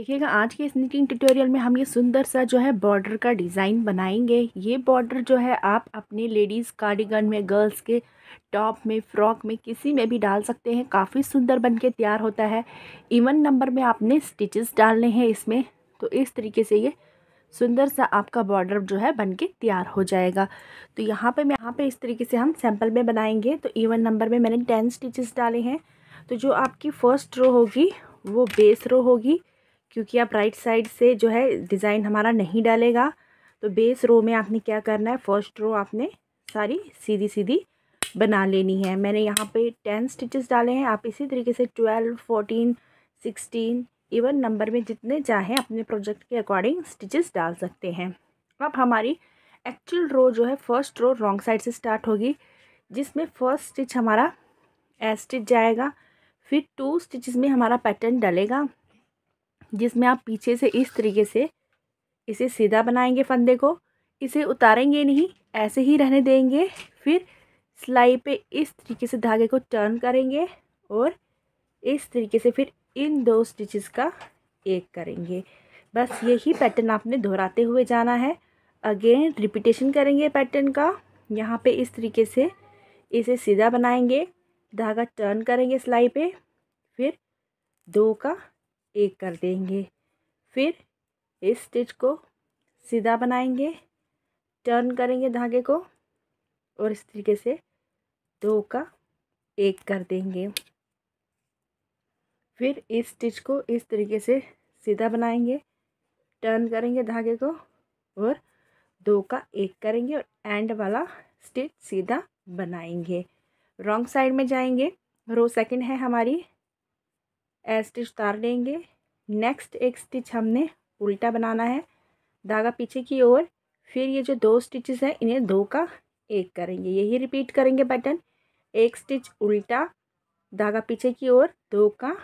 देखिएगा आज के स्निकिंग ट्यूटोरियल में हम ये सुंदर सा जो है बॉर्डर का डिज़ाइन बनाएंगे ये बॉर्डर जो है आप अपने लेडीज़ कार्डिगन में गर्ल्स के टॉप में फ्रॉक में किसी में भी डाल सकते हैं काफ़ी सुंदर बनके तैयार होता है इवन नंबर में आपने स्टिचेस डालने हैं इसमें तो इस तरीके से ये सुंदर सा आपका बॉर्डर जो है बन के तैयार हो जाएगा तो यहाँ पर मैं यहाँ पर इस तरीके से हम सैम्पल में बनाएंगे तो इवन नंबर में मैंने टेन स्टिचेस डाले हैं तो जो आपकी फ़र्स्ट रो होगी वो बेस रो होगी क्योंकि आप राइट साइड से जो है डिज़ाइन हमारा नहीं डालेगा तो बेस रो में आपने क्या करना है फर्स्ट रो आपने सारी सीधी सीधी बना लेनी है मैंने यहाँ पे टेन स्टिचेस डाले हैं आप इसी तरीके से twelve fourteen sixteen even number में जितने चाहें अपने प्रोजेक्ट के अकॉर्डिंग स्टिचेस डाल सकते हैं अब हमारी एक्चुअल रो जो है फर्स्ट रो रॉन्ग साइड से स्टार्ट होगी जिसमें फर्स्ट स्टिच हमारा एस स्टिच जाएगा फिर टू स्टिचेस में हमारा पैटर्न डलेगा जिसमें आप पीछे से इस तरीके से इसे सीधा बनाएंगे फंदे को इसे उतारेंगे नहीं ऐसे ही रहने देंगे फिर सिलाई पे इस तरीके से धागे को टर्न करेंगे और इस तरीके से फिर इन दो स्टिचेस का एक करेंगे बस यही पैटर्न आपने दोहराते हुए जाना है अगेन रिपीटेशन करेंगे पैटर्न का यहाँ पे इस तरीके से इसे सीधा बनाएंगे धागा टर्न करेंगे सिलाई पे फिर दो का एक कर देंगे फिर इस स्टिच को सीधा बनाएंगे टर्न करेंगे धागे को और इस तरीके से दो का एक कर देंगे फिर इस स्टिच को इस तरीके से सीधा बनाएंगे टर्न करेंगे धागे को और दो का एक करेंगे और एंड वाला स्टिच सीधा बनाएंगे रॉन्ग साइड में जाएंगे रो सेकंड है हमारी स्टिच उतार लेंगे नेक्स्ट एक स्टिच हमने उल्टा बनाना है धागा पीछे की ओर फिर ये जो दो स्टिचेस हैं इन्हें दो का एक करेंगे यही रिपीट करेंगे बटन एक स्टिच उल्टा धागा पीछे की ओर दो का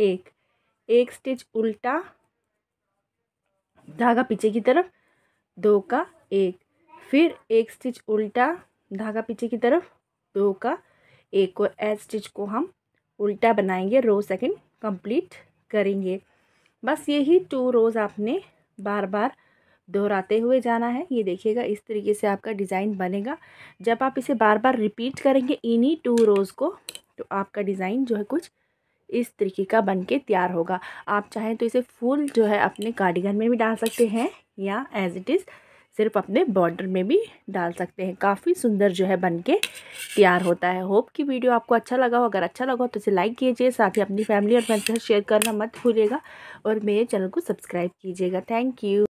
एक एक स्टिच उल्टा धागा पीछे की तरफ दो का एक फिर एक स्टिच उल्टा धागा पीछे की तरफ दो का एक और ए स्टिच को हम उल्टा बनाएंगे रो सेकंड कंप्लीट करेंगे बस यही टू रोज़ आपने बार बार दोहराते हुए जाना है ये देखिएगा इस तरीके से आपका डिज़ाइन बनेगा जब आप इसे बार बार रिपीट करेंगे इन्हीं टू रोज़ को तो आपका डिज़ाइन जो है कुछ इस तरीके का बन के तैयार होगा आप चाहें तो इसे फूल जो है अपने कार्डिगन में भी डाल सकते हैं या एज इट इज़ सिर्फ अपने बॉर्डर में भी डाल सकते हैं काफ़ी सुंदर जो है बन के तैयार होता है होप कि वीडियो आपको अच्छा लगा हो अगर अच्छा लगा हो तो इसे लाइक कीजिए साथ ही अपनी फैमिली और फ्रेंड्स के साथ शेयर करना मत भूलिएगा और मेरे चैनल को सब्सक्राइब कीजिएगा थैंक यू